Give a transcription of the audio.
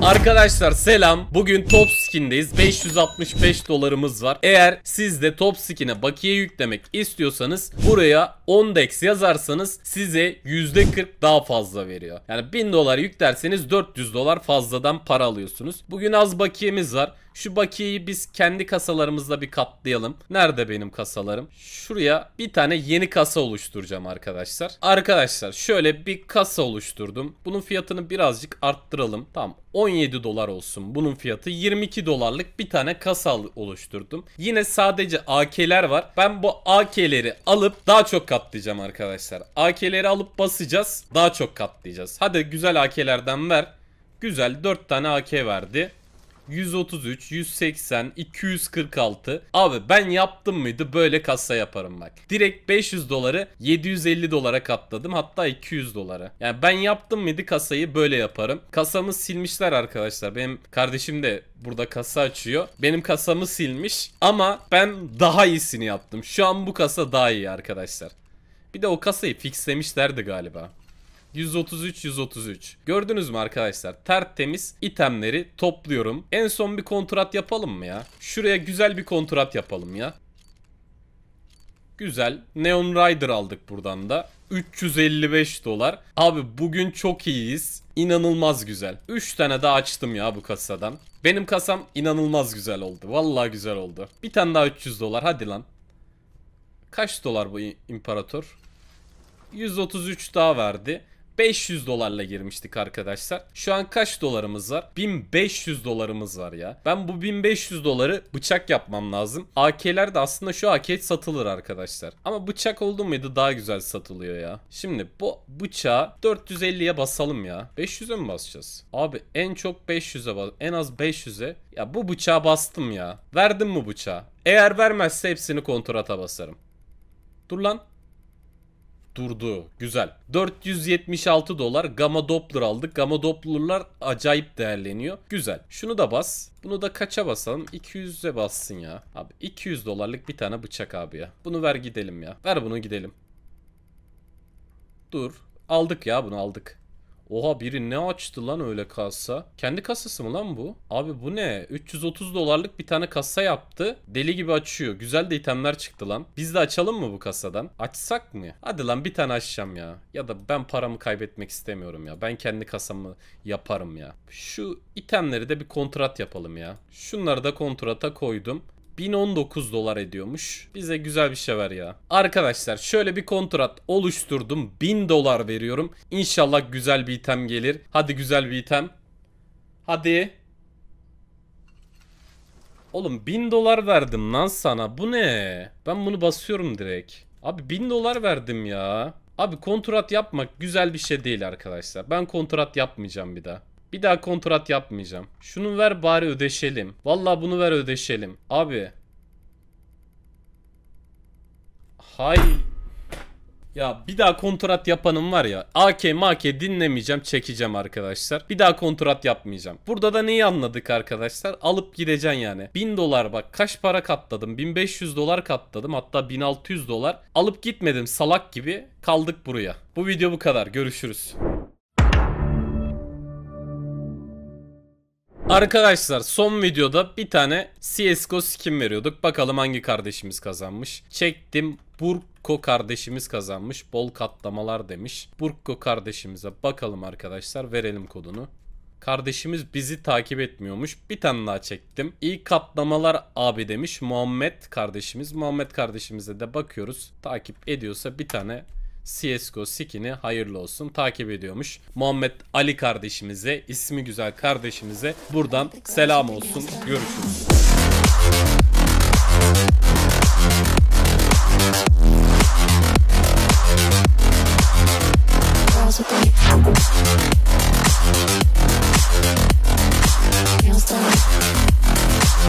Arkadaşlar selam. Bugün Top Skin'deyiz. 565 dolarımız var. Eğer siz de Top Skin'e bakiye yüklemek istiyorsanız buraya 10 dex yazarsanız size %40 daha fazla veriyor. Yani 1000 dolar yüklerseniz 400 dolar fazladan para alıyorsunuz. Bugün az bakiyemiz var. Şu bakiyeyi biz kendi kasalarımızla bir katlayalım. Nerede benim kasalarım? Şuraya bir tane yeni kasa oluşturacağım arkadaşlar. Arkadaşlar şöyle bir kasa oluşturdum. Bunun fiyatını birazcık arttıralım. Tamam 17 dolar olsun. Bunun fiyatı 22 dolarlık bir tane kasa oluşturdum. Yine sadece AK'ler var. Ben bu AK'leri alıp daha çok katlayacağım arkadaşlar. AK'leri alıp basacağız. Daha çok katlayacağız. Hadi güzel AK'lerden ver. Güzel 4 tane AK verdi. 133, 180, 246. Abi ben yaptım mıydı böyle kasa yaparım bak. Direkt 500 doları 750 dolara katladım hatta 200 dolara. Yani ben yaptım mıydı kasayı böyle yaparım. Kasamı silmişler arkadaşlar. Benim kardeşim de burada kasa açıyor. Benim kasamı silmiş ama ben daha iyisini yaptım. Şu an bu kasa daha iyi arkadaşlar. Bir de o kasayı fixlemişlerdi galiba. 133 133. Gördünüz mü arkadaşlar? Tertemiz itemleri topluyorum. En son bir kontrat yapalım mı ya? Şuraya güzel bir kontrat yapalım ya. Güzel. Neon Rider aldık buradan da. 355 dolar. Abi bugün çok iyiyiz. İnanılmaz güzel. 3 tane daha açtım ya bu kasadan. Benim kasam inanılmaz güzel oldu. Vallahi güzel oldu. Bir tane daha 300 dolar hadi lan. Kaç dolar bu imparator? 133 daha verdi. 500 dolarla girmiştik arkadaşlar. Şu an kaç dolarımız var? 1500 dolarımız var ya. Ben bu 1500 doları bıçak yapmam lazım. AK'ler de aslında şu AK satılır arkadaşlar. Ama bıçak oldu muydu daha güzel satılıyor ya. Şimdi bu bıçağı 450'ye basalım ya. 500'e mi basacağız? Abi en çok 500'e bas. En az 500'e. Ya bu bıçağa bastım ya. Verdim mi bıçağı? Eğer vermezse hepsini kontrata basarım. Dur lan durdu. Güzel. 476 dolar Gamma Doppler aldık. Gamma Doppler'lar acayip değerleniyor. Güzel. Şunu da bas. Bunu da kaça basalım? 200'e bassın ya. Abi 200 dolarlık bir tane bıçak abi ya. Bunu ver gidelim ya. Ver bunu gidelim. Dur. Aldık ya bunu aldık. Oha biri ne açtı lan öyle kasa? Kendi kasası mı lan bu? Abi bu ne? 330 dolarlık bir tane kasa yaptı. Deli gibi açıyor. Güzel de itemler çıktı lan. Biz de açalım mı bu kasadan? Açsak mı? Hadi lan bir tane açacağım ya. Ya da ben paramı kaybetmek istemiyorum ya. Ben kendi kasamı yaparım ya. Şu itemleri de bir kontrat yapalım ya. Şunları da kontrata koydum. 1019 dolar ediyormuş. Bize güzel bir şey ver ya. Arkadaşlar şöyle bir kontrat oluşturdum. 1000 dolar veriyorum. İnşallah güzel bir item gelir. Hadi güzel bir item. Hadi. Oğlum 1000 dolar verdim lan sana. Bu ne? Ben bunu basıyorum direkt. Abi 1000 dolar verdim ya. Abi kontrat yapmak güzel bir şey değil arkadaşlar. Ben kontrat yapmayacağım bir daha. Bir daha kontrat yapmayacağım. Şunu ver bari ödeşelim. Valla bunu ver ödeşelim. Abi. Hay. Ya bir daha kontrat yapanım var ya. AK MAK dinlemeyeceğim çekeceğim arkadaşlar. Bir daha kontrat yapmayacağım. Burada da neyi anladık arkadaşlar? Alıp gideceksin yani. 1000 dolar bak kaç para katladım. 1500 dolar katladım. Hatta 1600 dolar. Alıp gitmedim salak gibi. Kaldık buraya. Bu video bu kadar. Görüşürüz. Arkadaşlar son videoda bir tane CSGO skin veriyorduk. Bakalım hangi kardeşimiz kazanmış. Çektim. Burko kardeşimiz kazanmış. Bol katlamalar demiş. Burko kardeşimize bakalım arkadaşlar. Verelim kodunu. Kardeşimiz bizi takip etmiyormuş. Bir tane daha çektim. İyi katlamalar abi demiş Muhammed kardeşimiz. Muhammed kardeşimize de bakıyoruz. Takip ediyorsa bir tane CSGO skin'i hayırlı olsun takip ediyormuş. Muhammed Ali kardeşimize, ismi güzel kardeşimize buradan selam olsun. Görüşürüz.